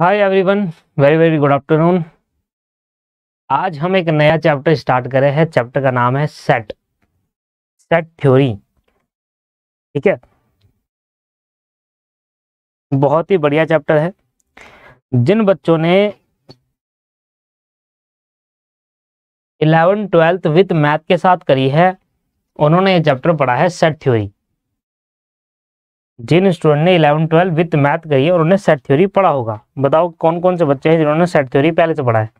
हाय everyone very very good afternoon आज हम एक नया चैप्टर स्टार्ट करे हैं चैप्टर का नाम है सेट सेट थ्योरी ठीक है बहुत ही बढ़िया चैप्टर है जिन बच्चों ने इलेवन ट्वेल्थ विथ मैथ के साथ करी है उन्होंने ये चैप्टर पढ़ा है सेट थ्योरी जिन स्टूडेंट ने इलेवन ट्वेल्व विथ मैथ कही है और उन्हें सेट थ्योरी पढ़ा होगा बताओ कौन कौन से बच्चे हैं जिन्होंने सेट थ्योरी पहले से पढ़ा है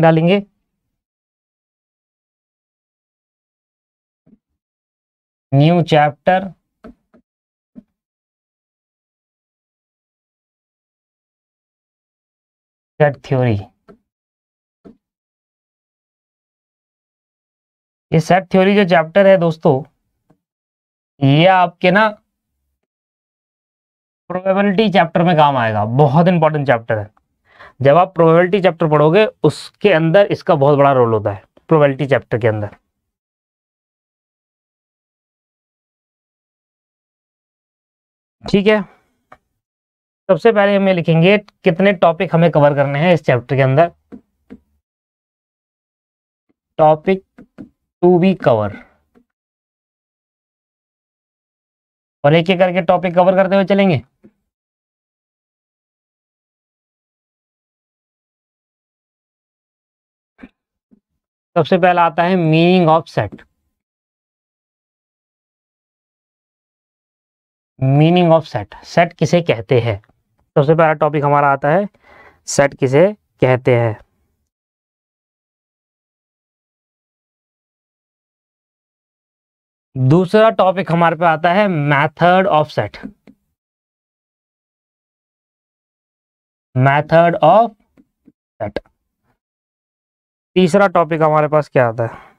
डालेंगे न्यू चैप्टर सेट थ्योरी ये सेट थ्योरी जो चैप्टर है दोस्तों ये आपके ना प्रोबेबिलिटी चैप्टर में काम आएगा बहुत इंपॉर्टेंट चैप्टर है जब आप प्रोबेबिलिटी चैप्टर पढ़ोगे उसके अंदर इसका बहुत बड़ा रोल होता है प्रोबेबिलिटी चैप्टर के अंदर ठीक है सबसे पहले हम ये लिखेंगे कितने टॉपिक हमें कवर करने हैं इस चैप्टर के अंदर टॉपिक टू बी कवर और एक एक करके टॉपिक कवर करते हुए चलेंगे सबसे पहला आता है meaning of set meaning of set set किसे कहते हैं सबसे पहला टॉपिक हमारा आता है सेट किसे कहते हैं दूसरा टॉपिक हमारे पे आता है method of set method of set तीसरा टॉपिक हमारे पास क्या आता है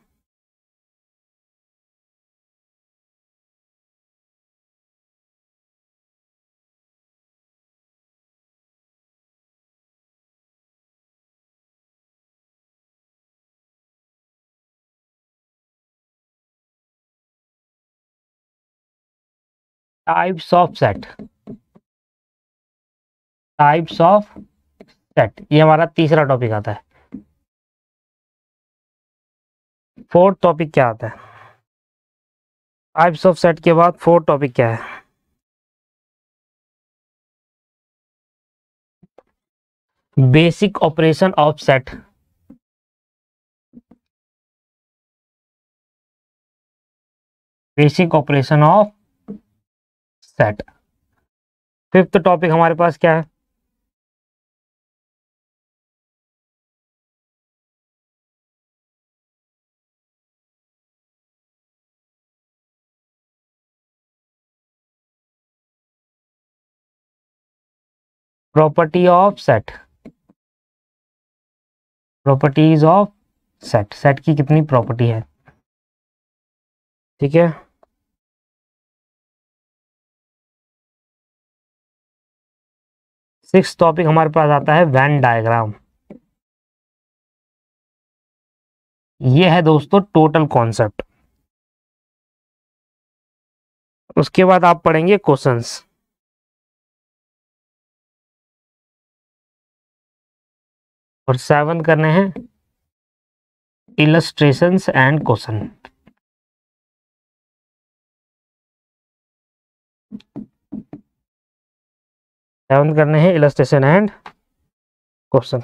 types of set types of set ये हमारा तीसरा टॉपिक आता है फोर्थ टॉपिक क्या आता है टाइप्स ऑफ सेट के बाद फोर्थ टॉपिक क्या है basic operation of set basic operation of set fifth topic हमारे पास क्या है property of set properties of set set की कितनी प्रॉपर्टी है ठीक है सिक्स टॉपिक हमारे पास आता है वैन डायग्राम यह है दोस्तों टोटल कॉन्सेप्ट उसके बाद आप पढ़ेंगे क्वेश्चंस और सेवन करने हैं इलस्ट्रेशंस एंड क्वेश्चन सेवन करने हैं इलस्ट्रेशन एंड क्वेश्चन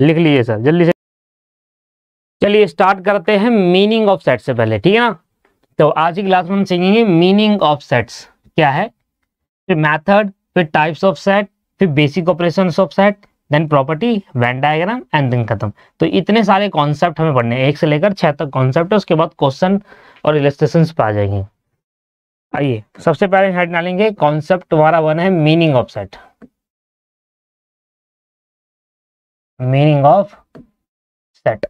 लिख लीजिए सर जल्दी से चलिए स्टार्ट करते हैं मीनिंग ऑफ सेट से पहले ठीक है ना तो आज की क्लास में हम सीखेंगे मीनिंग ऑफ सेट्स क्या है फिर मैथड फिर टाइप्स ऑफ सेट फिर basic operation of set then property Venn diagram and then खत्म तो इतने सारे कॉन्सेप्ट हमें पढ़ने हैं एक से लेकर छह तक कॉन्सेप्ट है उसके बाद क्वेश्चन और इलेस्ट्रेशन पे आ जाएंगे आइए सबसे पहले हेड डालेंगे कॉन्सेप्ट हमारा वन है meaning of set meaning of set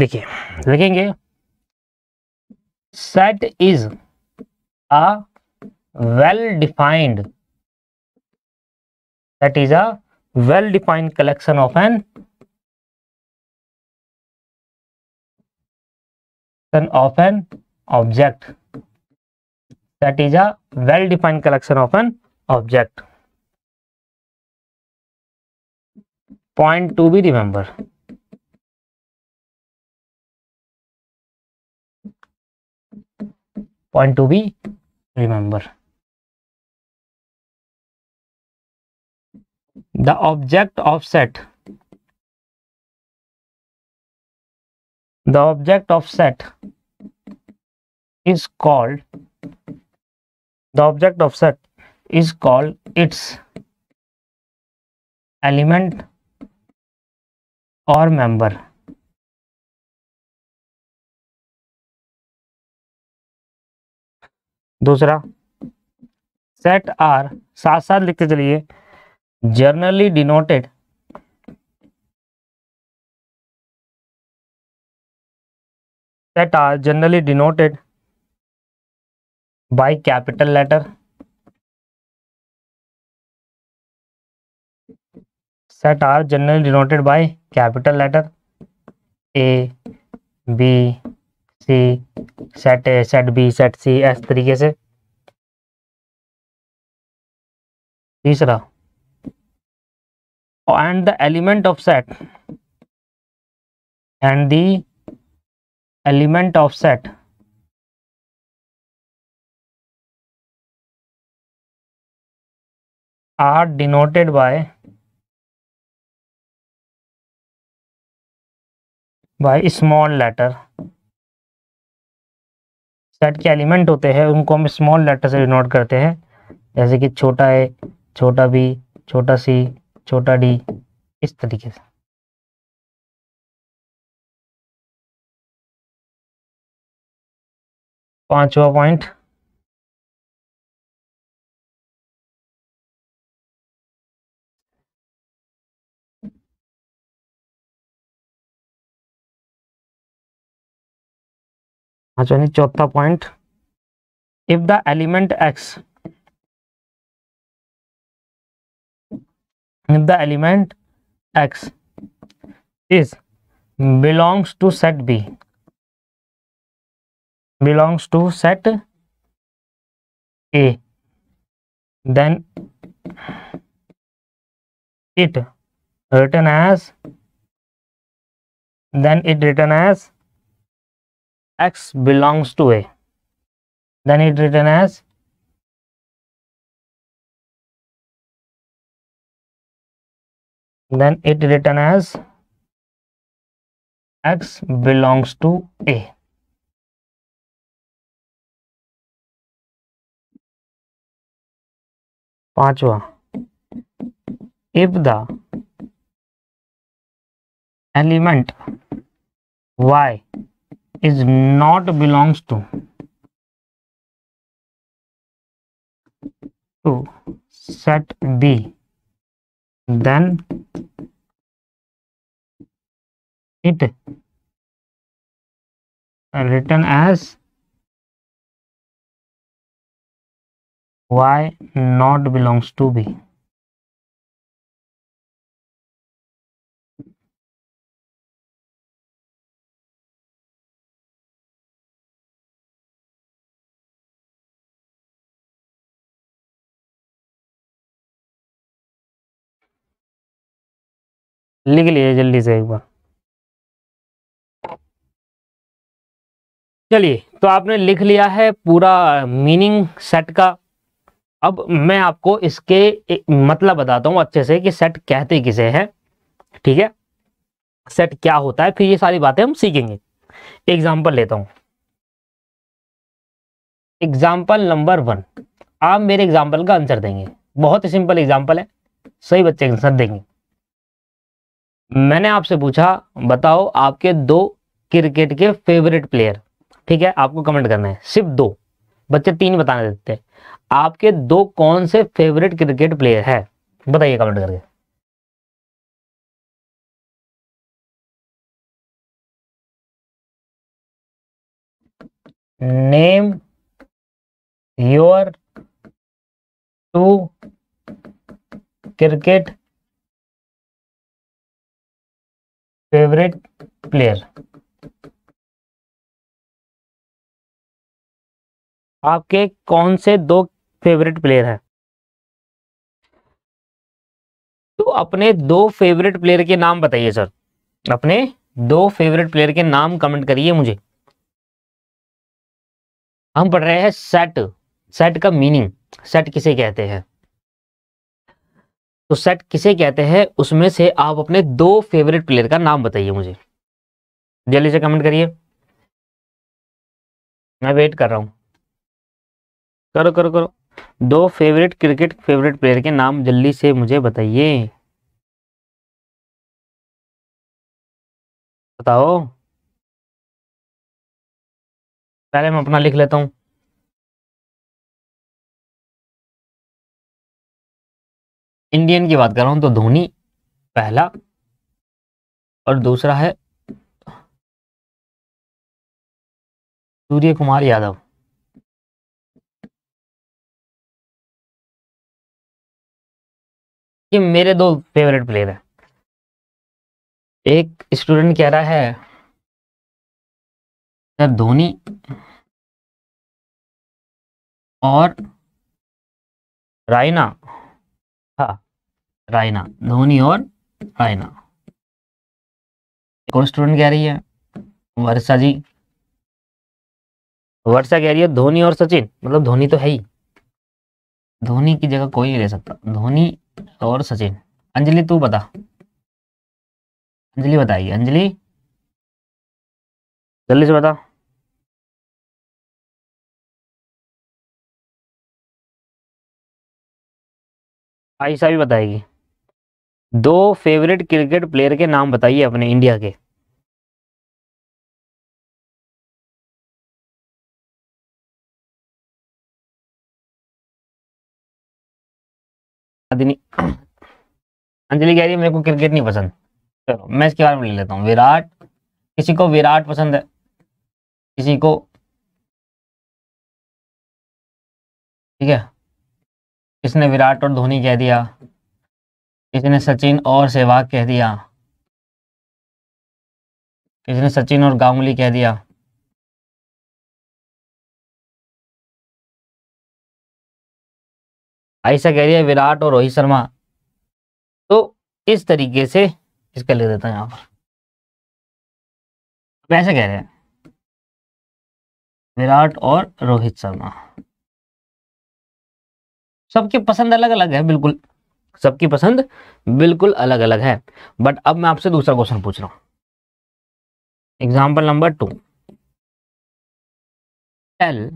देखिए लिखेंगे set is a well defined set is a well defined collection of an collection of an object set is a well defined collection of an object point to be remember point to be remember the object offset the object offset is called the object offset is called its element or member दूसरा set are साथ साथ लिखते चलिए generally denoted set are generally denoted by capital letter set are generally denoted by capital letter A B C set A set B set C इस तरीके से तीसरा and the element of set and the element of set are denoted by by small letter set के element होते हैं उनको हम small letter से डिनोट करते हैं जैसे कि छोटा ए छोटा बी छोटा सी छोटा डी इस तरीके से पांचवा पॉइंट अच्छा यानी चौथा point if the element x if the element x is belongs to set b belongs to set a then it written as then it written as x belongs to a then it written as then it written as x belongs to a पांचवा if the element y is not belongs to to set B then it written as y not belongs to B लिख लीजिए जल्दी से एक बार चलिए तो आपने लिख लिया है पूरा मीनिंग सेट का अब मैं आपको इसके मतलब बताता हूँ अच्छे से कि सेट कहते किसे हैं ठीक है सेट क्या होता है फिर ये सारी बातें हम सीखेंगे एग्जाम्पल लेता हूँ एग्जाम्पल नंबर वन आप मेरे एग्जाम्पल का आंसर देंगे बहुत ही सिंपल एग्जाम्पल है सही बच्चे आंसर देंगे मैंने आपसे पूछा बताओ आपके दो क्रिकेट के फेवरेट प्लेयर ठीक है आपको कमेंट करना है सिर्फ दो बच्चे तीन बताने देते हैं आपके दो कौन से फेवरेट क्रिकेट प्लेयर है बताइए कमेंट करके name your two cricket favourite player आपके कौन से दो फेवरेट प्लेयर हैं तो अपने दो फेवरेट प्लेयर के नाम बताइए सर अपने दो फेवरेट प्लेयर के नाम कमेंट करिए मुझे हम पढ़ रहे हैं सेट सेट का मीनिंग सेट किसे कहते हैं तो सेट किसे कहते हैं उसमें से आप अपने दो फेवरेट प्लेयर का नाम बताइए मुझे जल्दी से कमेंट करिए मैं वेट कर रहा हूं करो करो करो दो फेवरेट क्रिकेट फेवरेट प्लेयर के नाम जल्दी से मुझे बताइए बताओ पहले मैं अपना लिख लेता हूं इंडियन की बात कर रहा हूं तो धोनी पहला और दूसरा है सूर्य कुमार यादव ये मेरे दो फेवरेट प्लेयर हैं एक स्टूडेंट कह रहा है सर धोनी और रायना रायना धोनी और रायना एक और स्टूडेंट कह रही है वर्षा जी वर्षा कह रही है धोनी और सचिन मतलब धोनी तो है ही धोनी की जगह कोई नहीं ले सकता धोनी और सचिन अंजलि तू बता अंजलि बताइए अंजलि जल्दी से बता आयशा भी बताएगी दो फेवरेट क्रिकेट प्लेयर के नाम बताइए अपने इंडिया के अंजलि कह रही है मेरे को क्रिकेट नहीं पसंद चलो मैं इसके बारे में ले लेता हूँ विराट किसी को विराट पसंद है किसी को ठीक है किसने विराट और धोनी कह दिया किसी ने सचिन और सहवाग कह दिया किसी ने सचिन और गांगुली कह दिया आयशा कह दिया विराट और रोहित शर्मा तो इस तरीके से इसका ले देता यहां पर वैसे कह रहे हैं विराट और रोहित शर्मा सबके पसंद अलग अलग है बिल्कुल सबकी पसंद बिल्कुल अलग अलग है बट अब मैं आपसे दूसरा क्वेश्चन पूछ रहा हूं example number two tell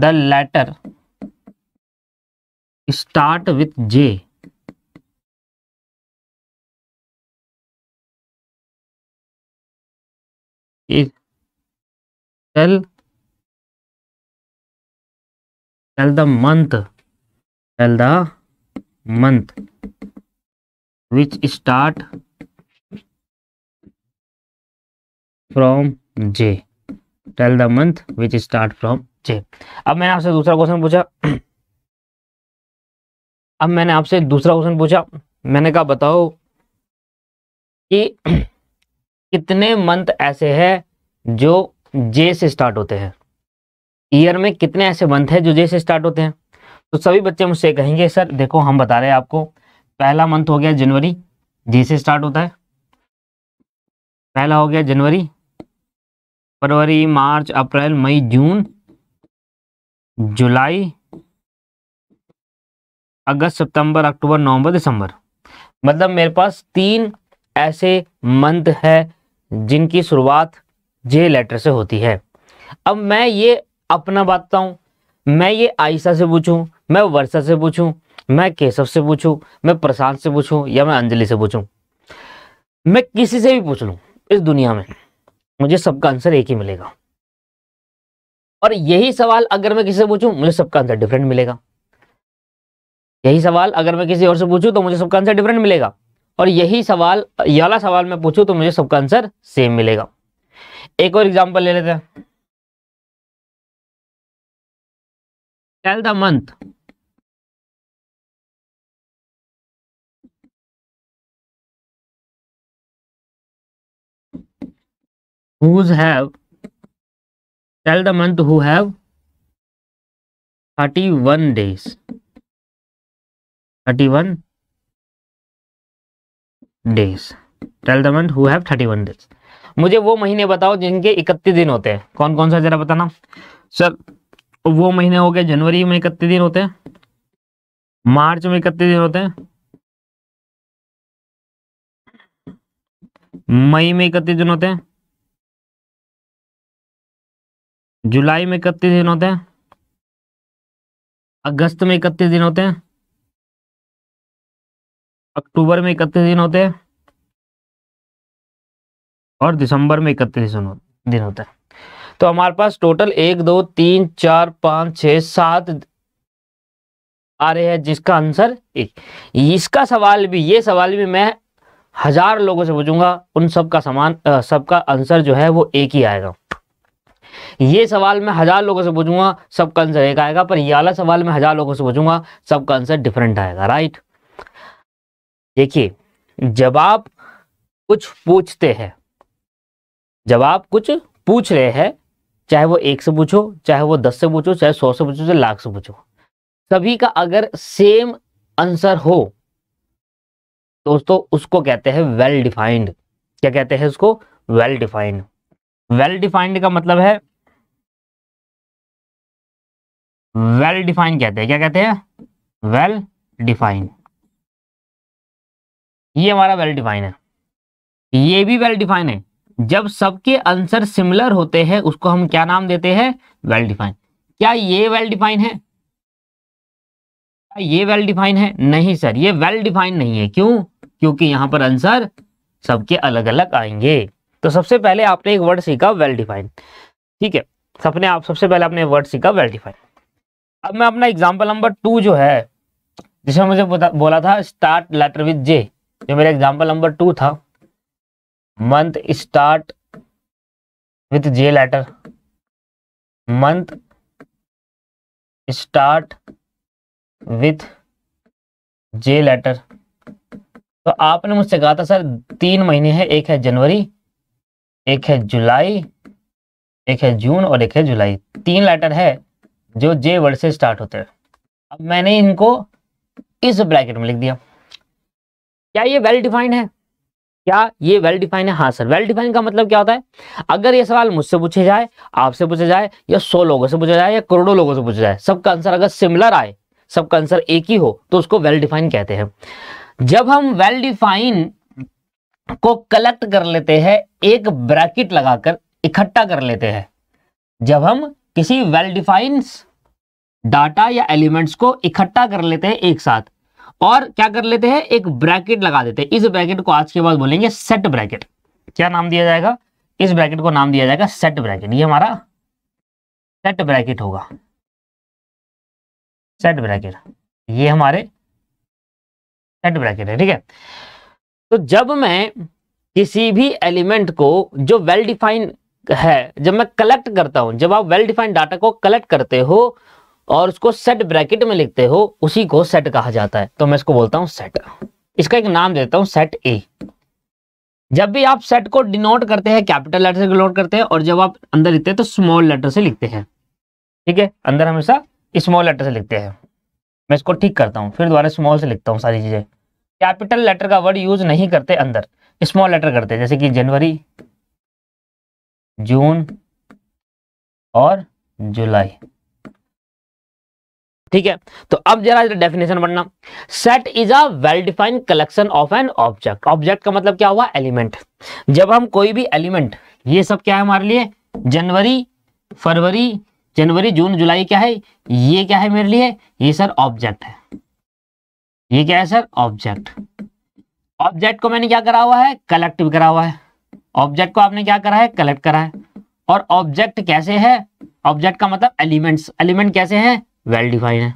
the letter start with J tell tell the month tell the month which start from J tell the month which start from J अब मैंने आपसे दूसरा क्वेश्चन पूछा अब मैंने आपसे दूसरा क्वेश्चन पूछा मैंने कहा बताओ कि कितने मंथ ऐसे हैं जो जे से स्टार्ट होते हैं ईयर में कितने ऐसे मंथ है जो जे से स्टार्ट होते हैं तो सभी बच्चे मुझसे कहेंगे सर देखो हम बता रहे हैं आपको पहला मंथ हो गया जनवरी जे से स्टार्ट होता है पहला हो गया जनवरी फरवरी मार्च अप्रैल मई जून जुलाई अगस्त सितंबर अक्टूबर नवंबर दिसंबर मतलब मेरे पास तीन ऐसे मंथ है जिनकी शुरुआत जे लेटर से होती है अब मैं ये अपना बांटता हूं मैं ये आयशा से पूछूं मैं वर्षा से पूछूं मैं केशव से पूछूं मैं प्रशांत से पूछूं या मैं अंजलि से पूछूं मैं किसी से भी पूछ लूं इस दुनिया में मुझे सबका आंसर एक ही मिलेगा और यही सवाल अगर मैं किसी से पूछूं मुझे सबका आंसर डिफरेंट मिलेगा यही सवाल अगर मैं किसी और से पूछूं तो मुझे सबका आंसर डिफरेंट मिलेगा और यही सवाल ये सवाल मैं पूछूं तो मुझे सबका आंसर सेम मिलेगा एक और एग्जाम्पल ले लेते हैं tell the month whose have tell the month who have thirty one days thirty one days tell the month who have thirty one days मुझे वो महीने बताओ जिनके इकतीस दिन होते हैं कौन कौन सा जरा बताना सर तो वो महीने हो गए जनवरी में इकतीस दिन होते हैं मार्च में इकतीस दिन होते हैं मई में इकतीस दिन होते हैं जुलाई में इकतीस दिन होते हैं अगस्त में इकतीस दिन होते हैं अक्टूबर में इकतीस दिन होते हैं और दिसंबर में इकतीस दिन होते हैं तो हमारे पास टोटल एक दो तीन चार पाँच छ सात आ रहे हैं जिसका आंसर ए इसका सवाल भी ये सवाल भी मैं हजार लोगों से पूछूंगा उन सबका समान सबका आंसर जो है वो एक ही आएगा ये सवाल मैं हजार लोगों से पूछूंगा सबका आंसर एक आएगा पर ये वाला सवाल मैं हजार लोगों से पूछूंगा सबका आंसर डिफरेंट आएगा राइट देखिए जब आप कुछ पूछते हैं जब आप कुछ पूछ रहे हैं चाहे वो एक से पूछो चाहे वो दस से पूछो चाहे सौ से पूछो चाहे लाख से पूछो सभी का अगर सेम आंसर हो दोस्तों तो उसको कहते हैं वेल डिफाइंड क्या कहते हैं उसको वेल डिफाइंड वेल डिफाइंड का मतलब है वेल डिफाइंड कहते हैं क्या कहते हैं वेल डिफाइंड ये हमारा वेल डिफाइन है ये भी वेल डिफाइन है जब सबके आंसर सिमिलर होते हैं उसको हम क्या नाम देते हैं वेल डिफाइन क्या ये वेल डिफाइन है ये वेल डिफाइन है नहीं सर ये वेल डिफाइन नहीं है क्यों क्योंकि यहां पर आंसर सबके अलग अलग आएंगे तो सबसे पहले आपने एक वर्ड सीखा वेल डिफाइन ठीक है सबने आप सबसे पहले आपने वर्ड सीखा वेल डिफाइन अब मैं अपना एग्जाम्पल नंबर टू जो है जिसमें मुझे बोला था स्टार्ट लेटर विद जे जो मेरा एग्जाम्पल नंबर टू था month start with J letter month start with J letter तो आपने मुझसे कहा था सर तीन महीने हैं एक है जनवरी एक है जुलाई एक है जून और एक है जुलाई तीन लेटर है जो जे वर्ड से स्टार्ट होते हैं अब मैंने इनको इस ब्रैकेट में लिख दिया क्या ये वेल डिफाइंड है क्या ये वेल डिफाइन है हाँ सर वेल डिफाइन का मतलब क्या होता है अगर ये सवाल मुझसे पूछे जाए आपसे पूछे जाए या सौ लोगों से पूछा जाए या करोड़ों लोगों से पूछा जाए सबका आंसर अगर सिमिलर आए सबका आंसर एक ही हो तो उसको वेल डिफाइन कहते हैं जब हम वेल डिफाइन को कलेक्ट कर लेते हैं एक ब्रैकेट लगाकर इकट्ठा कर लेते हैं जब हम किसी वेल डिफाइंड डाटा या एलिमेंट्स को इकट्ठा कर लेते हैं एक साथ और क्या कर लेते हैं एक ब्रैकेट लगा देते हैं इस ब्रैकेट को आज के बाद बोलेंगे सेट ब्रैकेट क्या नाम दिया जाएगा इस ब्रैकेट को नाम दिया जाएगा सेट ब्रैकेट ये हमारा सेट ब्रैकेट होगा सेट ब्रैकेट ये हमारे सेट ब्रैकेट है ठीक है तो जब मैं किसी भी एलिमेंट को जो वेल डिफाइंड है जब मैं कलेक्ट करता हूं जब आप वेल डिफाइंड डाटा को कलेक्ट करते हो और उसको सेट ब्रैकेट में लिखते हो उसी को सेट कहा जाता है तो मैं इसको बोलता हूं सेट इसका एक नाम देता हूं सेट ए जब भी आप सेट को डिनोट करते हैं कैपिटल लेटर से डिनोट करते हैं और जब आप अंदर लिखते हैं तो स्मॉल लेटर से लिखते हैं ठीक है अंदर हमेशा स्मॉल लेटर से लिखते हैं मैं इसको ठीक करता हूँ फिर दोबारा स्मॉल से लिखता हूँ सारी चीज़ें कैपिटल लेटर का वर्ड यूज नहीं करते अंदर स्मॉल लेटर करते हैं जैसे कि जनवरी जून और जुलाई ठीक है तो अब जरा डेफिनेशन बनना set is a well defined collection of an object object का मतलब क्या हुआ एलिमेंट जब हम कोई भी एलिमेंट ये सब क्या है हमारे लिए जनवरी फरवरी जनवरी जून जुलाई क्या है ये क्या है मेरे लिए ये सर ऑब्जेक्ट है ये क्या है सर ऑब्जेक्ट ऑब्जेक्ट को मैंने क्या करा हुआ है कलेक्ट भी करा हुआ है ऑब्जेक्ट को आपने क्या करा है कलेक्ट करा है और ऑब्जेक्ट कैसे है ऑब्जेक्ट का मतलब एलिमेंट्स एलिमेंट कैसे हैं वेल डिफाइंड है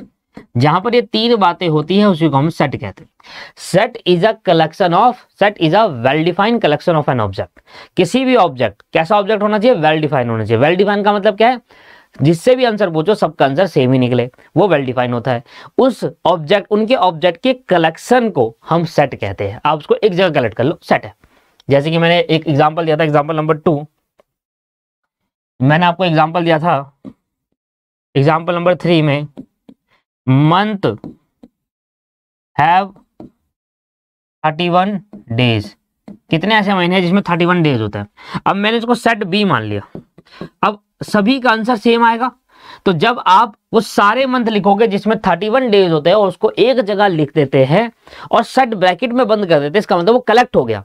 जहां पर ये तीन बातें होती है उसी को हम सेट कहते हैं set is a collection of set is a well defined collection of an object किसी भी ऑब्जेक्ट कैसा ऑब्जेक्ट होना चाहिए वेल डिफाइंड होना चाहिए वेल डिफाइन का मतलब क्या है जिससे भी आंसर पूछो सबका आंसर सेम ही निकले वो वेल डिफाइन होता है उस ऑब्जेक्ट उनके ऑब्जेक्ट के कलेक्शन को हम सेट कहते हैं आप उसको एक जगह कलेक्ट कर लो सेट है जैसे कि मैंने एक एग्जाम्पल दिया था एग्जाम्पल नंबर टू मैंने आपको एग्जाम्पल दिया था एग्जाम्पल नंबर थ्री में month have thirty one days कितने ऐसे महीने हैं जिसमें थर्टी वन डेज होता है अब मैंने इसको सेट बी मान लिया अब सभी का आंसर सेम आएगा तो जब आप वो सारे मंथ लिखोगे जिसमें थर्टी वन डेज होते हैं और उसको एक जगह लिख देते हैं और सेट ब्रैकेट में बंद कर देते हैं इसका मतलब वो कलेक्ट हो गया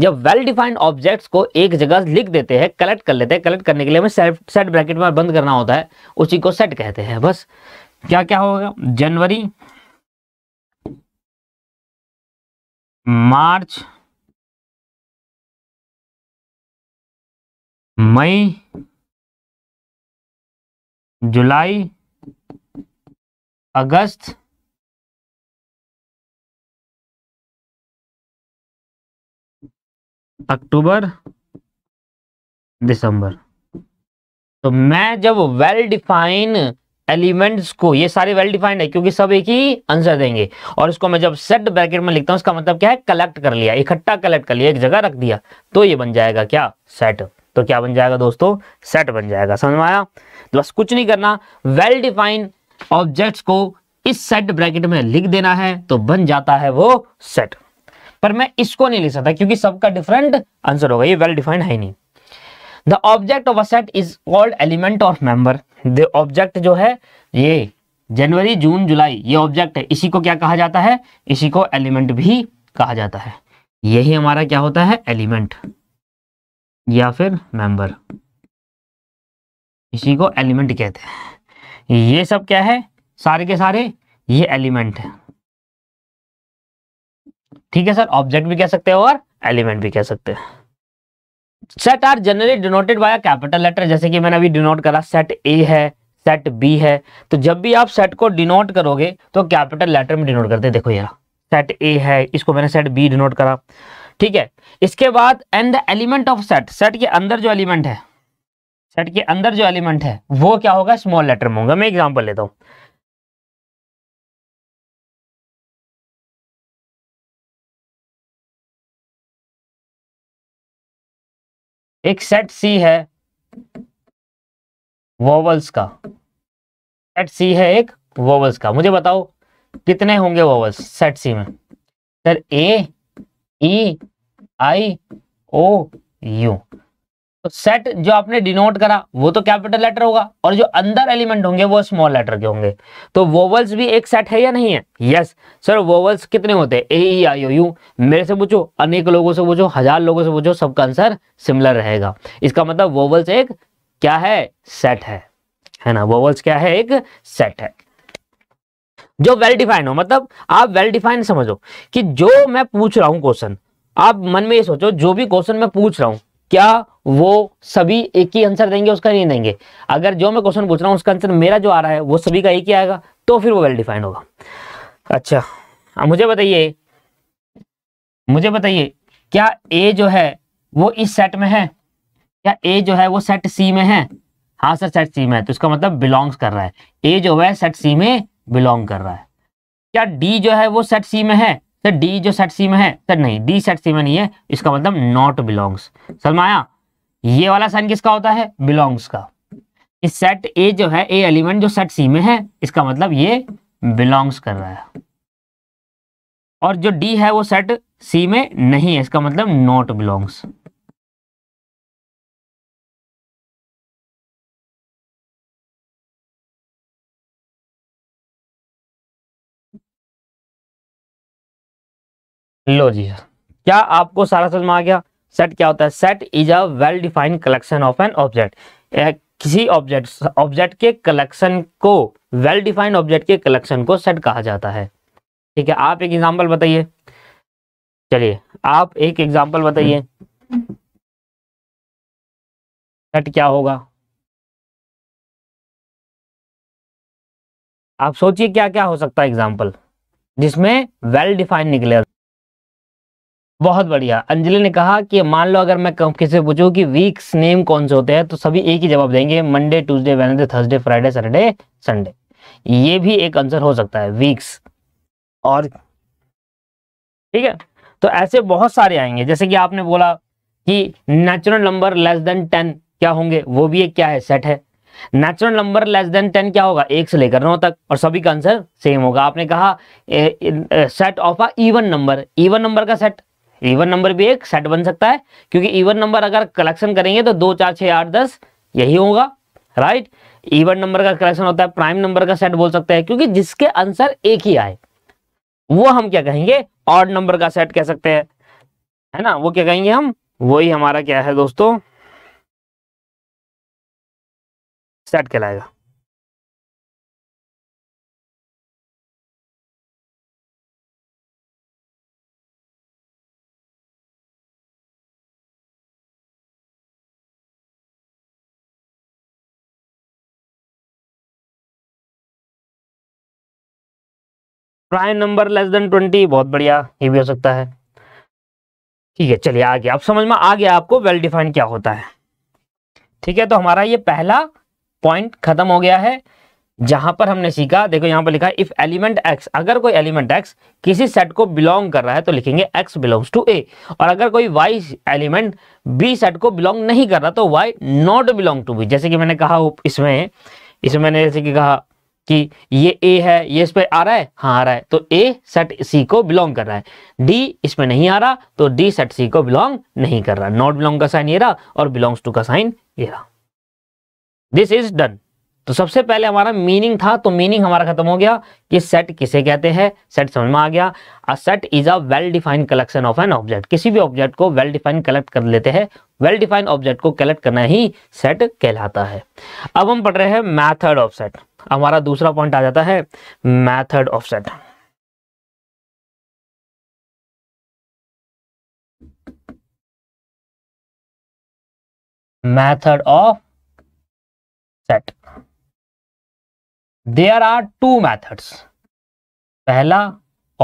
जब वेल डिफाइंड ऑब्जेक्ट्स को एक जगह लिख देते हैं कलेक्ट कर लेते हैं कलेक्ट करने के लिए हमें सेट ब्रैकेट में बंद करना होता है उसी को सेट कहते हैं बस क्या क्या होगा जनवरी मार्च मई जुलाई अगस्त अक्टूबर दिसंबर तो मैं जब वेल डिफाइन एलिमेंट्स को ये सारे वेल डिफाइंड है क्योंकि सब एक ही आंसर देंगे और इसको मैं जब सेट ब्रैकेट में लिखता हूं इसका मतलब क्या है कलेक्ट कर लिया इकट्ठा कलेक्ट कर लिया एक जगह रख दिया तो ये बन जाएगा क्या सेट तो क्या बन जाएगा दोस्तों सेट बन जाएगा समझ में आया तो बस कुछ नहीं करना वेल डिफाइंड ऑब्जेक्ट्स को इस सेट ब्रैकेट में लिख देना है तो बन जाता है वो सेट पर मैं इसको नहीं ले सकता क्योंकि सबका डिफरेंट आंसर होगा ये वेल डिफाइंड है नहीं the object of a set is called element of member the object जो है ये जनवरी जून जुलाई ये ऑब्जेक्ट है इसी को क्या कहा जाता है इसी को एलिमेंट भी कहा जाता है यही हमारा क्या होता है एलिमेंट या फिर मेंबर इसी को एलिमेंट कहते हैं ये सब क्या है सारे के सारे ये एलिमेंट है ठीक है सर ऑब्जेक्ट भी कह सकते हैं और एलिमेंट भी कह सकते हैं set are generally denoted by capital letter जैसे कि मैंने अभी डिनोट करा सेट ए है सेट बी है तो जब भी आप सेट को डिनोट करोगे तो कैपिटल लेटर में डिनोट करते देखो यार सेट ए है इसको मैंने सेट बी डिनोट करा ठीक है इसके बाद and the element of set set के अंदर जो एलिमेंट है सेट के अंदर जो एलिमेंट है वो क्या होगा स्मॉल लेटर में होगा मैं एग्जाम्पल लेता हूँ एक सेट सी है वोवल्स का सेट सी है एक वोवल्स का मुझे बताओ कितने होंगे वोवल्स सेट सी में sir A E I O U तो सेट जो आपने डिनोट करा वो तो कैपिटल लेटर होगा और जो अंदर एलिमेंट होंगे वो स्मॉल लेटर के होंगे तो वोवल्स भी एक सेट है या नहीं है यस सर वोवल्स कितने होते हैं ए आई ओ यू मेरे से पूछो अनेक लोगों से पूछो हजार लोगों से पूछो सबका आंसर सिमिलर रहेगा इसका मतलब वोवल्स एक क्या है सेट है है ना वोवल्स क्या है एक सेट है जो वेल डिफाइन हो मतलब आप वेल डिफाइन समझो कि जो मैं पूछ रहा हूं क्वेश्चन आप मन में ये सोचो जो भी क्वेश्चन मैं पूछ रहा हूं क्या वो सभी एक ही आंसर देंगे उसका नहीं देंगे अगर जो मैं क्वेश्चन पूछ रहा हूँ उसका आंसर मेरा जो आ रहा है वो सभी का एक ही आएगा तो फिर वो वेल डिफाइंड होगा अच्छा मुझे बताइए मुझे बताइए क्या ए जो है वो इस सेट में है क्या ए जो है वो सेट सी में है हाँ सर सेट सी में है तो इसका मतलब बिलोंग्स कर रहा है ए जो है सेट सी में बिलोंग कर रहा है क्या डी जो है वो सेट सी में है सर डी जो सेट सी में है सर नहीं डी सेट सी में नहीं है इसका मतलब नॉट बिलोंग्स सलमाया ये वाला साइन किसका होता है बिलोंग्स का इस सेट ए जो है ए एलिमेंट जो सेट सी में है इसका मतलब ये बिलोंग्स कर रहा है और जो डी है वो सेट सी में नहीं है इसका मतलब नॉट बिलोंग्स लो जी क्या आपको सारा समझ में आ गया सेट क्या होता है set is a well defined collection of an object किसी ऑब्जेक्ट ऑब्जेक्ट के कलेक्शन को वेल डिफाइंड ऑब्जेक्ट के कलेक्शन को सेट कहा जाता है ठीक है आप एक एग्जांपल बताइए चलिए आप एक एग्जांपल बताइए सेट क्या होगा आप सोचिए क्या क्या हो सकता है एग्जाम्पल जिसमें वेल डिफाइंड निकले बहुत बढ़िया अंजलि ने कहा कि मान लो अगर मैं किसी से पूछूं कि वीक्स नेम कौन से होते हैं तो सभी एक ही जवाब देंगे Monday Tuesday Wednesday Thursday Friday Saturday Sunday ये भी एक आंसर हो सकता है वीक्स और ठीक है तो ऐसे बहुत सारे आएंगे जैसे कि आपने बोला कि natural number less than ten क्या होंगे वो भी एक क्या है सेट है natural number less than ten क्या होगा एक से लेकर नौ तक और सभी का आंसर सेम होगा आपने कहा a, a, a, set of a even number even number का सेट इवन e नंबर भी एक सेट बन सकता है क्योंकि इवन e नंबर अगर कलेक्शन करेंगे तो दो चार छः आठ दस यही होगा राइट इवन नंबर का कलेक्शन होता है प्राइम नंबर का सेट बोल सकते हैं क्योंकि जिसके आंसर एक ही आए वो हम क्या कहेंगे ऑड नंबर का सेट कह सकते हैं है ना वो क्या कहेंगे हम वही हमारा क्या है दोस्तों सेट कहलाएगा prime number less than twenty बहुत बढ़िया ये भी हो सकता है ठीक है चलिए आ गया अब समझ में आ गया आपको वेल डिफाइंड क्या होता है ठीक है तो हमारा ये पहला पॉइंट खत्म हो गया है जहां पर हमने सीखा देखो यहां पर लिखा इफ एलिमेंट एक्स अगर कोई एलिमेंट एक्स किसी सेट को बिलोंग कर रहा है तो लिखेंगे एक्स बिलोंग्स टू ए और अगर कोई वाई एलिमेंट बी सेट को बिलोंग नहीं कर रहा तो y not belong to B जैसे कि मैंने कहा इसमें इसमें मैंने जैसे कि कहा कि ये ए है ये इस पर आ रहा है हाँ आ रहा है तो ए सेट सी को बिलोंग कर रहा है डी इसमें नहीं आ रहा तो डी सेट सी को बिलोंग नहीं कर रहा नॉट बिलोंग का साइन ये रहा और बिलोंग्स टू का साइन ये रहा दिस इज डन तो सबसे पहले हमारा मीनिंग था तो मीनिंग हमारा खत्म हो गया कि सेट किसे कहते हैं सेट समझ में आ गया a set is a well defined collection of an object किसी भी ऑब्जेक्ट को वेल डिफाइंड कलेक्ट कर लेते हैं वेल डिफाइंड ऑब्जेक्ट को कलेक्ट करना ही सेट कहलाता है अब हम पढ़ रहे हैं मैथड ऑफ सेट हमारा दूसरा पॉइंट आ जाता है method of set method of set there are two methods पहला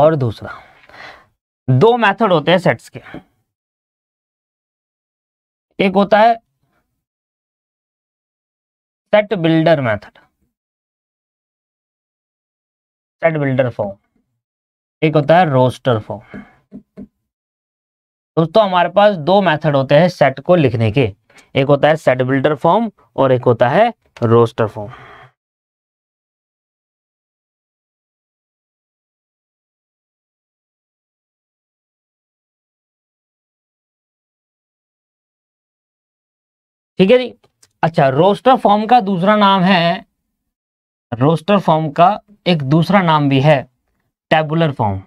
और दूसरा दो मैथड होते हैं सेट्स के एक होता है set builder method set builder form एक होता है रोस्टर फॉर्म दोस्तों हमारे पास दो मेथड होते हैं सेट को लिखने के एक होता है सेट बिल्डर फॉर्म और एक होता है रोस्टर फॉर्म ठीक है जी अच्छा रोस्टर फॉर्म का दूसरा नाम है रोस्टर फॉर्म का एक दूसरा नाम भी है टेबुलर फॉर्म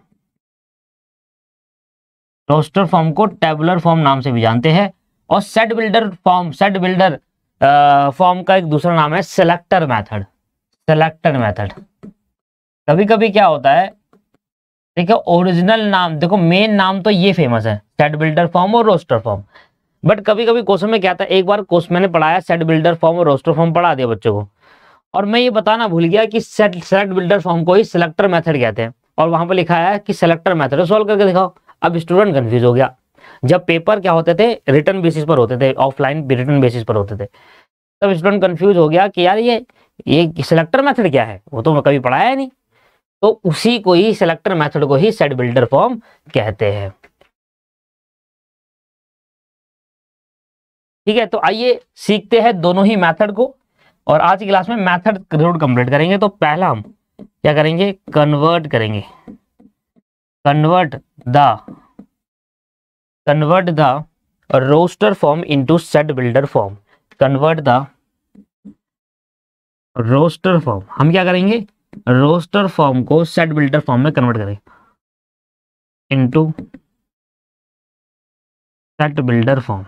रोस्टर फॉर्म को टेबुलर फॉर्म नाम से भी जानते हैं और set builder form set builder form का एक दूसरा नाम है सेलेक्टर मेथड सेलेक्टर मेथड कभी कभी क्या होता है देखो ओरिजिनल नाम देखो मेन नाम तो ये फेमस है सेट बिल्डर फॉर्म और रोस्टर फॉर्म बट कभी कभी क्वेश्चन में क्या था एक बार क्वेश्चन मैंने पढ़ाया सेट बिल्डर फॉर्म और रोस्टर फॉर्म पढ़ा दिया बच्चों को और मैं ये बताना भूल गया कि सेलेक्ट बिल्डर फॉर्म को ही सिलेक्टर मैथड कहते हैं और वहां पर लिखा है कि सिलेक्टर मैथड सॉल्व करके दिखाओ अब स्टूडेंट कन्फ्यूज हो गया जब पेपर क्या होते थे रिटर्न बेसिस पर होते थे ऑफलाइन रिटर्न बेसिस पर होते थे तब स्टूडेंट कन्फ्यूज हो गया कि यार ये ये सिलेक्टर मेथड क्या है वो तो मैं कभी पढ़ाया नहीं तो उसी को ही सिलेक्टर मेथड को ही सेट बिल्डर फॉर्म कहते हैं ठीक है तो आइए सीखते हैं दोनों ही मेथड को और आज की क्लास में मैथड जरूर कंप्लीट करेंगे तो पहला हम क्या करेंगे कन्वर्ट करेंगे convert the convert the roster form into set builder form convert the roster form हम क्या करेंगे रोस्टर फॉर्म को सेट बिल्डर फॉर्म में कन्वर्ट करेंगे into set builder form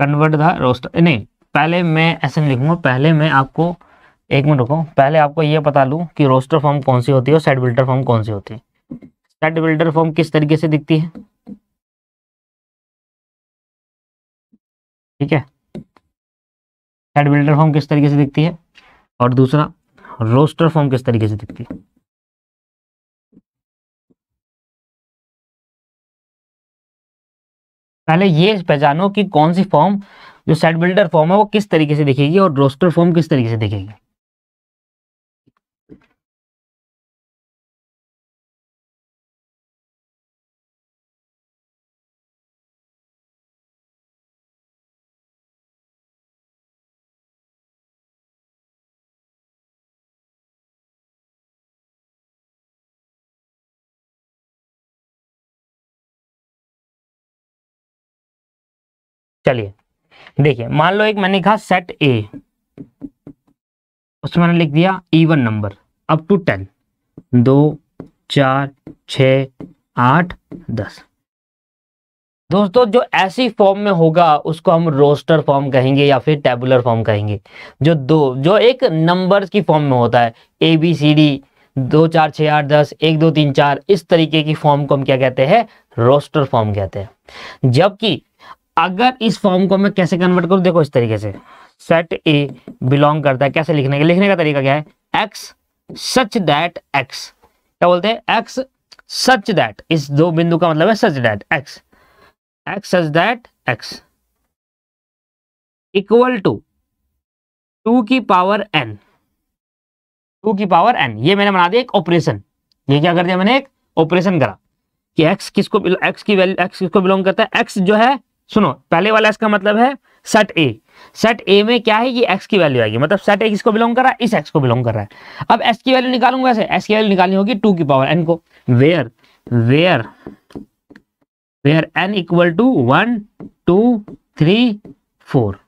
convert the roster नहीं पहले मैं ऐसे नहीं लिखूंगा पहले मैं आपको एक मिनट रुको पहले आपको ये बता लूँ कि रोस्टर फॉर्म कौन सी होती है और सेट बिल्डर फॉर्म कौन सी होती है सेट बिल्डर फॉर्म किस तरीके से दिखती है ठीक है सेट बिल्डर फॉर्म किस तरीके से दिखती है और दूसरा रोस्टर फॉर्म किस तरीके से दिखती है पहले ये पहचानो कि कौन सी फॉर्म जो सेट बिल्डर फॉर्म है वो किस तरीके से दिखेगी और रोस्टर फॉर्म किस तरीके से दिखेगी चलिए देखिए मान लो एक मैंने कहा सेट ए उसमें मैंने लिख दिया even number up to ten दो चार छ आठ दस दोस्तों जो ऐसी फॉर्म में होगा उसको हम रोस्टर फॉर्म कहेंगे या फिर टेबुलर फॉर्म कहेंगे जो दो जो एक नंबर्स की फॉर्म में होता है ए बी सी डी दो चार छः आठ दस एक दो तीन चार इस तरीके की फॉर्म को हम क्या कहते हैं रोस्टर फॉर्म कहते हैं जबकि अगर इस फॉर्म को मैं कैसे कन्वर्ट करूं देखो इस तरीके से सेट ए बिलोंग करता है कैसे लिखने का लिखने का तरीका क्या है एक्स सच दैट एक्स क्या बोलते हैं एक्स सच दैट इस दो बिंदु का मतलब है such that x x such that x equal to two की पावर एन टू की पावर एन ये मैंने बना दिया एक ऑपरेशन ये क्या कर दिया मैंने एक ऑपरेशन करा कि एक्स किसको एक्स की वैल्यू एक्स किसको बिलोंग करता है एक्स जो है सुनो पहले वाला इसका मतलब है सेट ए सेट ए में क्या है ये एक्स की वैल्यू आएगी मतलब सेट ए किसको बिलोंग कर रहा है इस एक्स को बिलोंग कर रहा है अब एस की वैल्यू निकालूंगा ऐसे एक्स की वैल्यू निकालनी होगी टू की पावर एन को where where where n equal to one two three four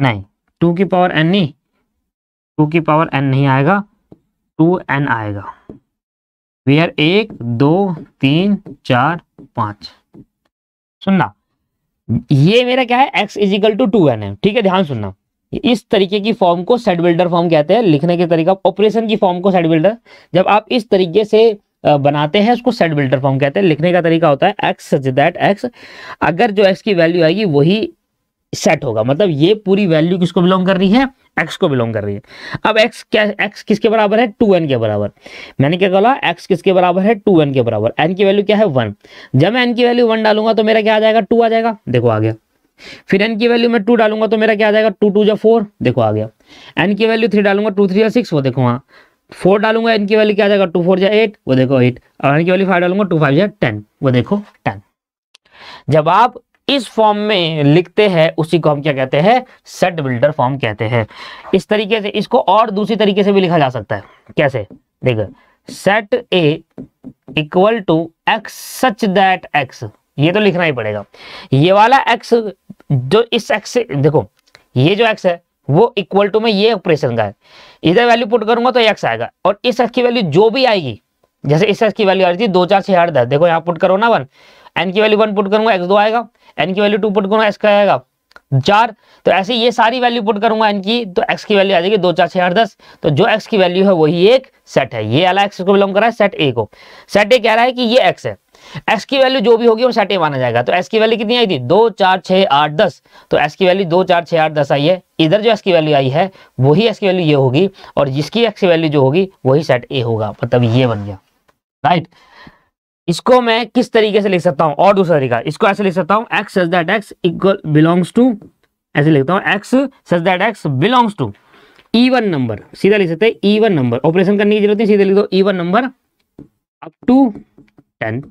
नहीं टू की पावर एन नहीं टू की पावर एन नहीं आएगा टू एन आएगा वेयर एक दो तीन चार पांच सुनना ये मेरा क्या है x equal to two n है ठीक है ध्यान सुनना इस तरीके की फॉर्म को सेट बिल्डर फॉर्म कहते हैं लिखने के तरीका ऑपरेशन की फॉर्म को सेट बिल्डर जब आप इस तरीके से बनाते हैं उसको सेट बिल्डर फॉर्म कहते हैं लिखने का तरीका होता है एक्स सच दैट एक्स अगर जो एक्स की वैल्यू आएगी वही सेट होगा मतलब ये पूरी वैल्यू किसको बिलोंग कर रही है एक्स को बिलोंग कर रही है अब एक्स क्या एक्स किसके बराबर है टू एन के बराबर मैंने क्या बोला एक्स किसके बराबर है टू एन के बराबर एन की वैल्यू क्या है वन जब मैं एन की वैल्यू वन डालूंगा तो मेरा क्या आ जाएगा टू आ जाएगा देखो आ गया फिर एन की वैल्यू में टू डालूंगा तो मेरा क्या आ जाएगा टू टू या फोर देखो आ गया एन की वैल्यू थ्री डालूंगा टू थ्री या सिक्स वो देखो हाँ फोर डालूंगा एन की वैल्यू क्या आ जाएगा टू फोर या एट वो देखो एट और एन की वैल्यू फाइव डालूंगा टू फाइव या टेन वो देखो टेन जब आप इस फॉर्म में लिखते हैं उसी को हम क्या कहते हैं सेट बिल्डर फॉर्म कहते हैं इस तरीके से इसको और दूसरी तरीके से भी लिखा जा सकता है कैसे देखो set A equal to x such that x ये तो लिखना ही पड़ेगा ये वाला एक्स जो इस एक्स से देखो ये जो एक्स है वो इक्वल टू में ये ऑपरेशन का है इधर वैल्यू पुट करूंगा तो एक्स आएगा और इस एक्स की वैल्यू जो भी आएगी जैसे इस एक्स की वैल्यू आ रही थी दो चार छह आठ दस देखो यहाँ पुट करो ना वन एन की वैल्यू वन पुट करूंगा एक्स दो आएगा एन की वैल्यू टू पुट करूंगा एक्स का आएगा चार तो ऐसे ये सारी वैल्यू पुट करूंगा एन की तो एक्स की वैल्यू आ जाएगी दो चार छह आठ दस तो जो एक्स की वैल्यू है वही एक सेट है ये अला एक्स को बिलोंग कर रहा है सेट ए को सेट ए कह रहा है कि ये एक्स है एक्स की वैल्यू जो भी होगी वो सेट ए माना जाएगा तो एस की वैल्यू कितनी आई थी दो चार छह आठ दस तो एस की वैल्यू दो चार छह आठ दस आई है इधर जो एस की वैल्यू आई है वही एस की वैल्यू ये होगी और जिसकी एक्स की वैल्यू जो होगी वही सेट ए होगा मतलब ये बन गया राइट right? इसको मैं किस तरीके से लिख सकता हूं और दूसरा तरीका इसको ऐसे लिख सकता हूं x such that x equal belongs to ऐसे लिखता हूं x such that x belongs to even number सीधा लिख सकते हैं ईवन नंबर ऑपरेशन करने की जरूरत नहीं सीधे लिख दो ईवन नंबर अप टू 10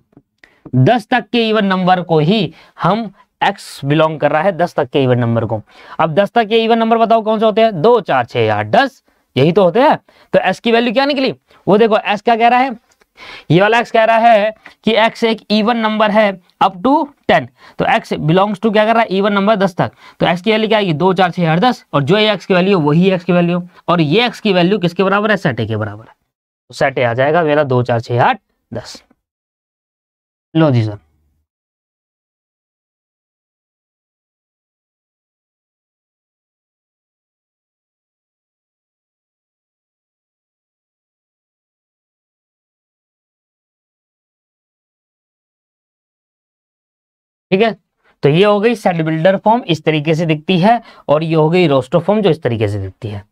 दस तक के इवन नंबर को ही हम एक्स बिलोंग कर रहा है दस तक के इवन नंबर को अब दस तक के इवन नंबर बताओ कौन से होते हैं दो चार छह 8 दस यही तो होते हैं तो एस की वैल्यू क्या निकली वो देखो एस क्या कह रहा है ये वाला एक्स कह रहा है कि एक्स एक इवन नंबर है अप टू टेन तो एक्स बिलोंग्स टू क्या कर रहा है इवन नंबर दस तक तो एक्स की वैल्यू क्या आएगी दो चार छह आठ दस और जो एक्स की वैल्यू वही एक्स की वैल्यू और ये एक्स की वैल्यू किसके बराबर है सटे के बराबर है तो सटे आ जाएगा मेरा दो चार छह आठ दस लो जी सर ठीक है तो ये हो गई सेल बिल्डर फॉर्म इस तरीके से दिखती है और ये हो गई रोस्टर फॉर्म जो इस तरीके से दिखती है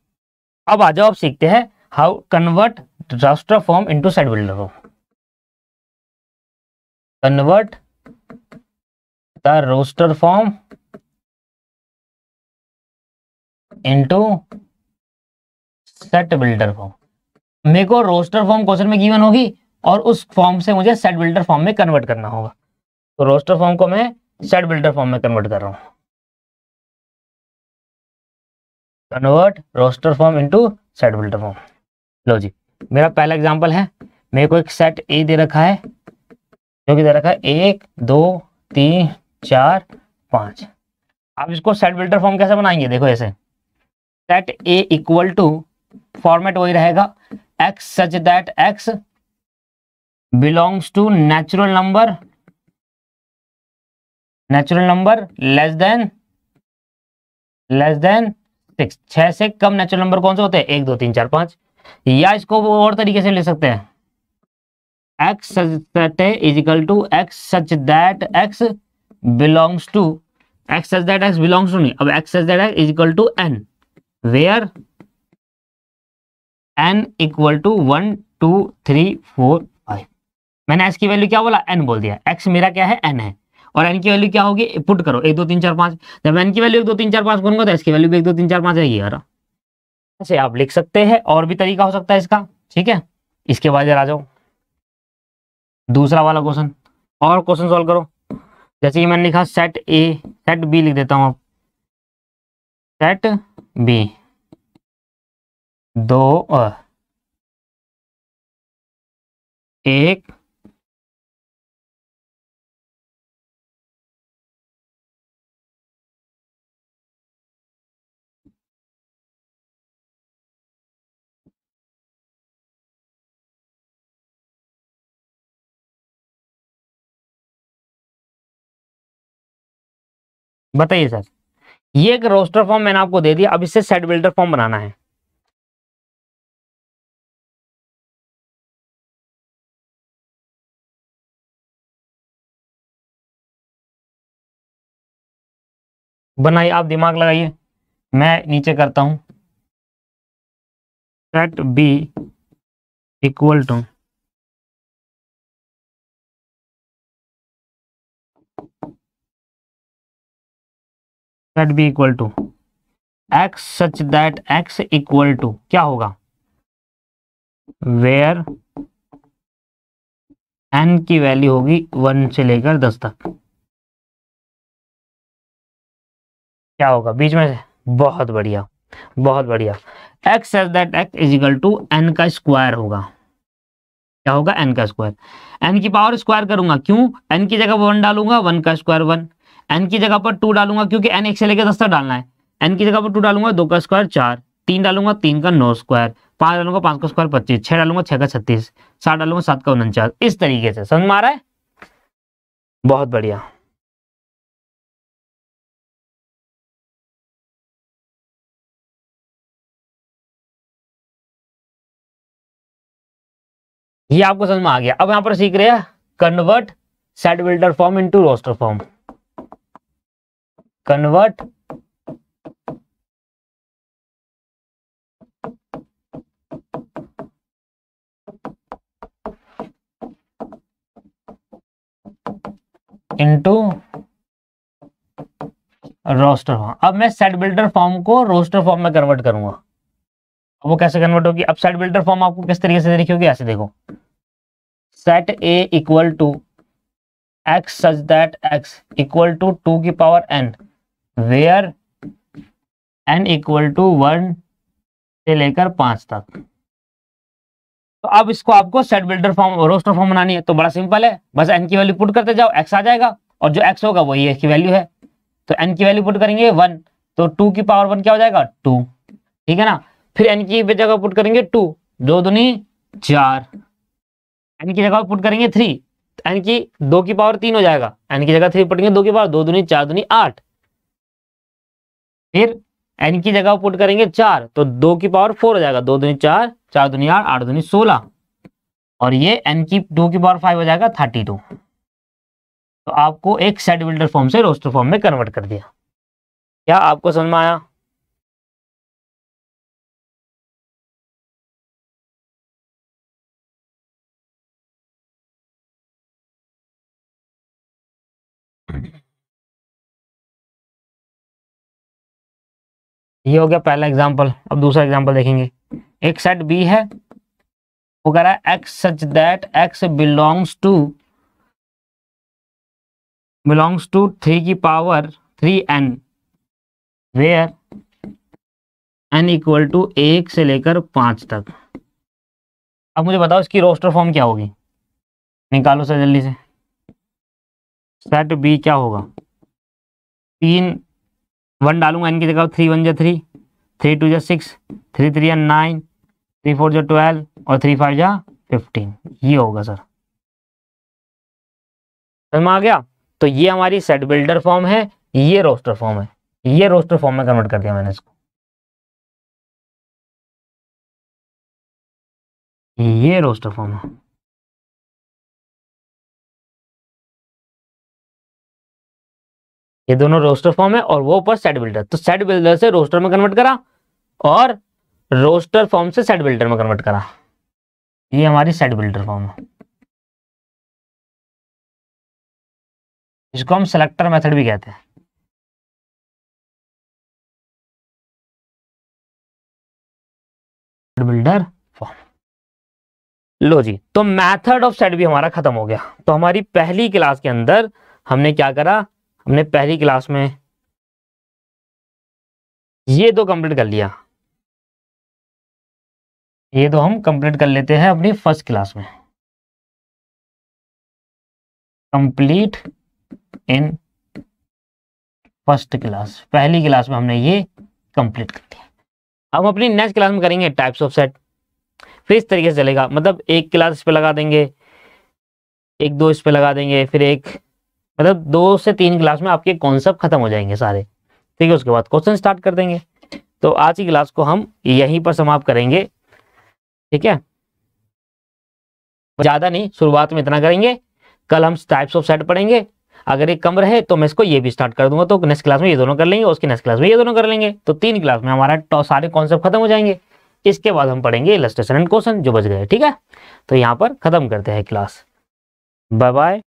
अब आ जाओ आप सीखते हैं how convert roster form into set builder form convert the roster form into set builder form मेरे को रोस्टर फॉर्म क्वेश्चन में गिवन होगी और उस फॉर्म से मुझे सेट बिल्डर फॉर्म में कन्वर्ट करना होगा तो रोस्टर फॉर्म को मैं सेट बिल्डर फॉर्म में कन्वर्ट कर रहा हूं convert roster form into set builder form लो जी मेरा पहला एग्जाम्पल है मेरे को एक सेट ए दे रखा है जो कि दे रखा है एक दो तीन चार पांच आप इसको सेट बिल्डर फॉर्म कैसे बनाएंगे देखो ऐसे set A equal to format वही रहेगा x such that x belongs to natural number natural number less than less than six छह से कम नेचुरल नंबर कौन से होते हैं एक दो तीन चार पांच या इसको वो और तरीके से ले सकते हैं x such is equal to x such that x belongs to x such that x belongs to नहीं अब x such that is equal to n where n equal to one two three four five मैंने x की value क्या बोला N बोल दिया x मेरा क्या है एन है और एन की वैल्यू क्या होगी पुट करो एक दो तीन चार पांच जब एन की वैल्यू एक दो तीन चार पांच करूंगा तो एस की वैल्यू भी एक दो तीन चार पांच है ये ऐसे आप लिख सकते हैं और भी तरीका हो सकता है इसका ठीक है इसके बाद आ जाओ दूसरा वाला क्वेश्चन और क्वेश्चन सॉल्व करो जैसे कि मैंने लिखा सेट ए सेट बी लिख देता हूं आप सेट बी दो एक बताइए सर ये एक रोस्टर फॉर्म मैंने आपको दे दिया अब इससे सेट बिल्डर फॉर्म बनाना है बनाइए आप दिमाग लगाइए मैं नीचे करता हूं set B equal to set B equal to x such that x equal to क्या होगा वेयर एन की वैल्यू होगी वन से लेकर दस तक क्या होगा बीच में से बहुत बढ़िया बहुत बढ़िया x as that x equal to n का स्क्वायर होगा क्या होगा एन का स्क्वायर एन की पावर स्क्वायर करूंगा क्यों एन की जगह वन डालूंगा वन का स्क्वायर वन एन की जगह पर टू डालूंगा क्योंकि एन एक से लेकर दस तक डालना है एन की जगह पर टू डालूंगा दो का स्क्वायर चार तीन डालूंगा तीन का नौ स्क्वायर पांच डालूंगा पांच का स्क्वायर पच्चीस छह डालूंगा छह का छत्तीस सात डालूंगा सात का उनचास इस तरीके से समझ मारा है बहुत बढ़िया ये आपको समझ में आ गया अब यहां पर सीख रहे हैं convert set builder form into roster form convert into roster form अब मैं सेट बिल्डर फॉर्म को रोस्टर फॉर्म में कन्वर्ट करूंगा अब वो कैसे कन्वर्ट होगी अब सेट बिल्डर फॉर्म आपको किस तरीके से देखी होगी ऐसे देखो set A equal to x such that x equal to two की power n where n equal to one से लेकर पांच तक तो अब इसको आपको set builder form roster form बनानी है तो बड़ा सिंपल है बस एन की वैल्यू पुट करते जाओ एक्स आ जाएगा और जो एक्स होगा वही एक्स की वैल्यू है तो एन की वैल्यू पुट करेंगे वन तो टू की पावर वन क्या हो जाएगा टू ठीक है ना फिर एन की जगह पुट करेंगे टू दो दुनी चार एन की जगह पुट करेंगे थ्री एन तो की दो की पावर तीन हो जाएगा एन की जगह थ्री पुटेंगे दो की पावर दो दुनी चार दुनी आठ फिर एन की जगह पुट करेंगे चार तो दो की पावर फोर हो जाएगा दो दुनी चार चार दुनी आठ आठ दुनी सोलह और ये एन की टू की पावर फाइव हो जाएगा थर्टी टू तो आपको एक सेट बिल्डर फॉर्म से रोस्टर फॉर्म में कन्वर्ट कर दिया क्या आपको समझ में आया ये हो गया पहला एग्जाम्पल अब दूसरा एग्जाम्पल देखेंगे एक सेट बी है वो कह रहा है x such that x belongs to belongs to three की power three n where n equal to एक से लेकर पांच तक अब मुझे बताओ इसकी रोस्टर फॉर्म क्या होगी निकालो सर जल्दी से सेट बी क्या होगा तीन वन डालूंगा इनकी जगह थ्री वन जो थ्री थ्री टू जो सिक्स थ्री थ्री या नाइन थ्री फोर जो ट्वेल्व और थ्री फाइव जो फिफ्टीन ये होगा सर समझ में आ गया तो ये हमारी सेट बिल्डर फॉर्म है ये रोस्टर फॉर्म है ये रोस्टर फॉर्म में कन्वर्ट कर दिया मैंने इसको ये रोस्टर फॉर्म है ये दोनों रोस्टर फॉर्म है और वो ऊपर सेट बिल्डर तो सेट बिल्डर से रोस्टर में कन्वर्ट करा और रोस्टर फॉर्म से सेट बिल्डर में कन्वर्ट करा ये हमारी सेट बिल्डर फॉर्म है इसको हम सेलेक्टर मेथड भी कहते हैं बिल्डर फॉर्म लो जी तो मेथड ऑफ सेट भी हमारा खत्म हो गया तो हमारी पहली क्लास के अंदर हमने क्या करा हमने पहली क्लास में ये दो कंप्लीट कर लिया ये दो हम कंप्लीट कर लेते हैं अपनी फर्स्ट क्लास में कंप्लीट इन फर्स्ट क्लास पहली क्लास में हमने ये कंप्लीट कर लिया अब अपनी नेक्स्ट क्लास में करेंगे टाइप्स ऑफ सेट फिर इस तरीके से चलेगा मतलब एक क्लास इस पर लगा देंगे एक दो इस पर लगा देंगे फिर एक मतलब दो से तीन क्लास में आपके कॉन्सेप्ट खत्म हो जाएंगे सारे ठीक है उसके बाद क्वेश्चन स्टार्ट कर देंगे तो आज की क्लास को हम यहीं पर समाप्त करेंगे ठीक है ज़्यादा नहीं शुरुआत में इतना करेंगे कल हम टाइप्स ऑफ सेट पढ़ेंगे अगर ये कम रहे तो मैं इसको ये भी स्टार्ट कर दूंगा तो नेक्स्ट क्लास में ये दोनों कर लेंगे उसके नेक्स्ट क्लास में ये दोनों कर लेंगे तो तीन क्लास में हमारा तो सारे कॉन्सेप्ट खत्म हो जाएंगे इसके बाद हम पढ़ेंगे इलस्ट्रेशन एंड क्वेश्चन जो बच गए ठीक है तो यहाँ पर खत्म करते हैं क्लास बाय बाय